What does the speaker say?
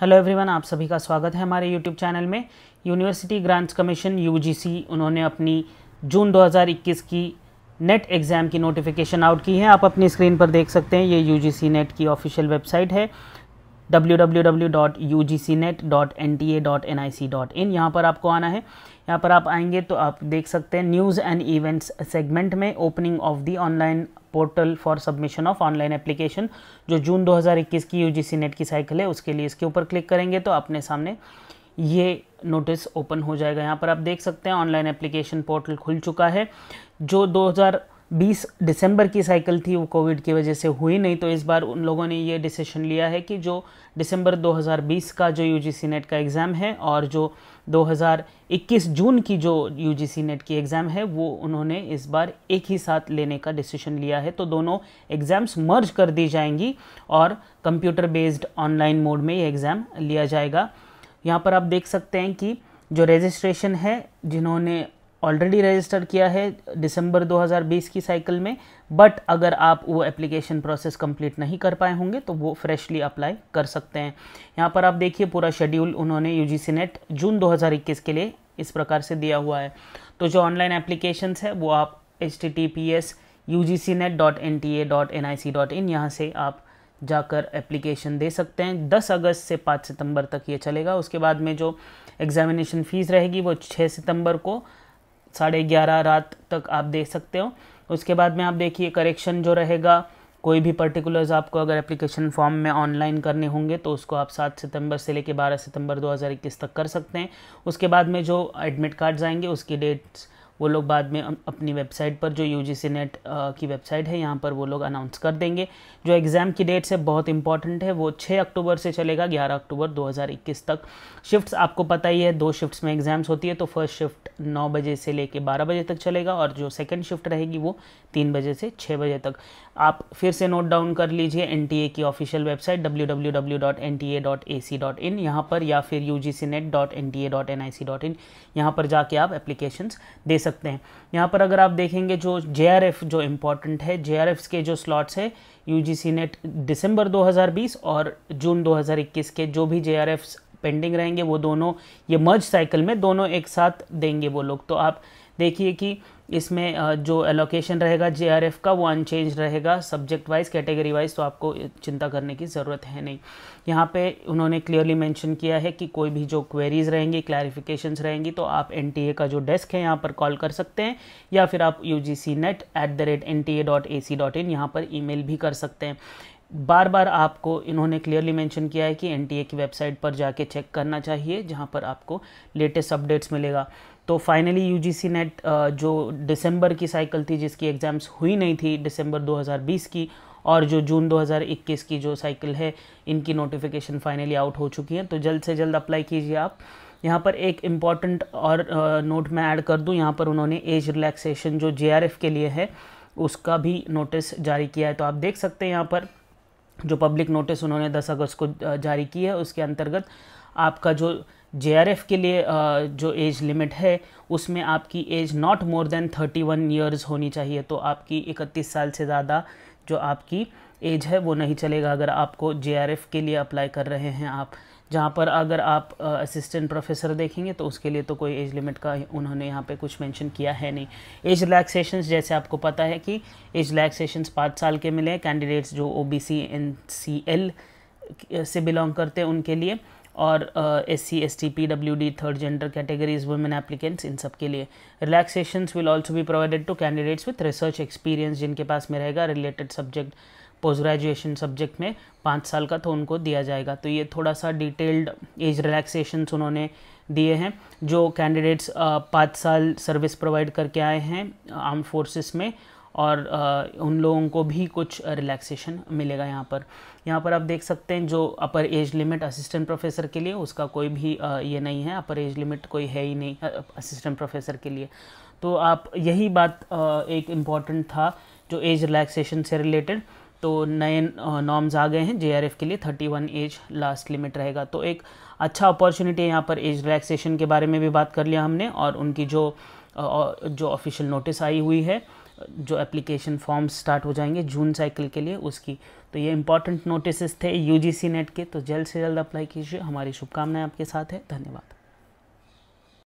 hello everyone आप सभी का स्वागत है हमारे यूट्यूब चैनल में यूनिवर्सिटी ग्रांट्स कमीशन यूजीसी उन्होंने अपनी जून 2021 की नेट एग्ज़ाम की नोटिफिकेशन आउट की है आप अपनी स्क्रीन पर देख सकते हैं ये यूजीसी नेट की ऑफिशियल वेबसाइट है www.ugcnet.nta.nic.in यहाँ पर आपको आना है यहाँ पर आप आएंगे तो आप देख सकते हैं न्यूज़ एंड इवेंट्स सेगमेंट में opening of the online portal for submission of online application जो जून 2021 की यूजीसी नेट की साइकिल है उसके लिए इसके ऊपर क्लिक करेंगे तो अपने सामने ये नोटिस ओपन हो जाएगा यहाँ पर आप देख सकते हैं ऑनलाइन एप्लीकेशन पोर्टल खुल चुका है जो दो 20 दिसंबर की साइकिल थी वो कोविड की वजह से हुई नहीं तो इस बार उन लोगों ने ये डिसीशन लिया है कि जो दिसंबर 2020 का जो यूजीसी नेट का एग्ज़ाम है और जो 2021 जून की जो यूजीसी नेट की एग्ज़ाम है वो उन्होंने इस बार एक ही साथ लेने का डिसीशन लिया है तो दोनों एग्ज़ाम्स मर्ज कर दी जाएंगी और कंप्यूटर बेस्ड ऑनलाइन मोड में ये एग्ज़ाम लिया जाएगा यहाँ पर आप देख सकते हैं कि जो रजिस्ट्रेशन है जिन्होंने ऑलरेडी रजिस्टर किया है दिसंबर 2020 की साइकिल में बट अगर आप वो एप्लीकेशन प्रोसेस कंप्लीट नहीं कर पाए होंगे तो वो फ्रेशली अप्लाई कर सकते हैं यहाँ पर आप देखिए पूरा शेड्यूल उन्होंने यू जी नेट जून 2021 के लिए इस प्रकार से दिया हुआ है तो जो ऑनलाइन एप्लीकेशन है वो आप H T T P S U G C NET dot N T A dot N I C dot in यहाँ से आप जाकर एप्लीकेशन दे सकते हैं 10 अगस्त से 5 सितंबर तक ये चलेगा उसके बाद में जो एग्जामिनेशन फ़ीस रहेगी वो 6 सितंबर को साढ़े ग्यारह रात तक आप देख सकते हो उसके बाद में आप देखिए करेक्शन जो रहेगा कोई भी पर्टिकुलर्स आपको अगर एप्लीकेशन फॉर्म में ऑनलाइन करने होंगे तो उसको आप 7 सितंबर से लेकर 12 सितंबर 2021 तक कर सकते हैं उसके बाद में जो एडमिट कार्ड्स आएंगे उसकी डेट्स वो लोग बाद में अपनी वेबसाइट पर जो यू जी नेट की वेबसाइट है यहाँ पर वो लोग अनाउंस कर देंगे जो एग्ज़ाम की डेट्स है बहुत इंपॉर्टेंट है वो 6 अक्टूबर से चलेगा 11 अक्टूबर 2021 तक शिफ्ट्स आपको पता ही है दो शिफ्ट्स में एग्ज़ाम्स होती है तो फर्स्ट शिफ्ट नौ बजे से लेके बारह बजे तक चलेगा और जो सेकेंड शिफ्ट रहेगी वो तीन बजे से छः बजे तक आप फिर से नोट डाउन कर लीजिए एन की ऑफिशियल वेबसाइट डब्ल्यू यहाँ पर या फिर U G NET dot N T A dot N I C dot in यहाँ पर जाके आप एप्लीकेशन दे सकते सकते हैं यहाँ पर अगर आप देखेंगे जो जे जो इम्पोर्टेंट है जे के जो स्लॉट्स है यू नेट दिसंबर 2020 और जून 2021 के जो भी जे पेंडिंग रहेंगे वो दोनों ये मर्ज साइकिल में दोनों एक साथ देंगे वो लोग तो आप देखिए कि इसमें जो एलोकेशन रहेगा जे का वो अनचेंज रहेगा सब्जेक्ट वाइज कैटेगरी वाइज तो आपको चिंता करने की ज़रूरत है नहीं यहाँ पे उन्होंने क्लियरली मेंशन किया है कि कोई भी जो क्वेरीज रहेंगी क्लैरिफिकेशंस रहेंगी तो आप एन का जो डेस्क है यहाँ पर कॉल कर सकते हैं या फिर आप U G C NET at the rate N T A dot A C dot in यहाँ पर ई भी कर सकते हैं बार बार आपको इन्होंने क्लियरली मेंशन किया है कि एन की वेबसाइट पर जाके चेक करना चाहिए जहाँ पर आपको लेटेस्ट अपडेट्स मिलेगा तो फाइनली यू जी नेट जो दिसंबर की साइकिल थी जिसकी एग्ज़ाम्स हुई नहीं थी दिसंबर 2020 की और जो जून 2021 की जो साइकिल है इनकी नोटिफिकेशन फाइनली आउट हो चुकी है तो जल्द से जल्द अप्लाई कीजिए आप यहाँ पर एक इम्पॉर्टेंट और नोट uh, मैं ऐड कर दूँ यहाँ पर उन्होंने एज रिलैक्सेशन जो जे के लिए है उसका भी नोटिस जारी किया है तो आप देख सकते हैं यहाँ पर जो पब्लिक नोटिस उन्होंने 10 अगस्त को uh, जारी की है उसके अंतर्गत आपका जो जे आर एफ के लिए जो एज लिमिट है उसमें आपकी age not more than thirty one years होनी चाहिए तो आपकी इकतीस साल से ज़्यादा जो आपकी एज है वो नहीं चलेगा अगर आपको जे आर एफ के लिए अप्लाई कर रहे हैं आप जहाँ पर अगर आप असिस्टेंट प्रोफेसर देखेंगे तो उसके लिए तो कोई एज लिमिट का उन्होंने यहाँ पे कुछ मेंशन किया है नहीं एज रिलैक्सेशंस जैसे आपको पता है कि एज रिलैक्सेशंस पाँच साल के मिले कैंडिडेट्स जो O B C N C L से बिलोंग करते हैं उनके लिए और S C S T P W D third gender categories women applicants इन सब के लिए रिलैक्सेशन विल ऑल्सो भी provided to candidates with research experience जिनके पास में रहेगा related subject post graduation subject में पाँच साल का तो उनको दिया जाएगा तो ये थोड़ा सा डिटेल्ड एज रिलैक्सेशन उन्होंने दिए हैं जो कैंडिडेट्स पाँच साल सर्विस प्रोवाइड करके आए हैं आर्म फोर्सेस में और उन लोगों को भी कुछ रिलैक्सेशन मिलेगा यहाँ पर यहाँ पर आप देख सकते हैं जो upper age limit assistant professor के लिए उसका कोई भी ये नहीं है अपर एज लिमिट कोई है ही नहीं असिस्टेंट प्रोफेसर के लिए तो आप यही बात एक इम्पॉर्टेंट था जो एज रिलैक्सेशन से रिलेटेड तो नए नॉर्म्स आ गए हैं जे के लिए thirty one age last limit रहेगा तो एक अच्छा अपॉर्चुनिटी है यहाँ पर एज रिलैक्सेशन के बारे में भी बात कर लिया हमने और उनकी जो जो ऑफिशियल नोटिस आई हुई है जो एप्लीकेशन फॉर्म स्टार्ट हो जाएंगे जून साइकिल के लिए उसकी तो ये इंपॉर्टेंट नोटिस थे यूजीसी नेट के तो जल्द से जल्द अप्लाई कीजिए हमारी शुभकामनाएं आपके साथ है धन्यवाद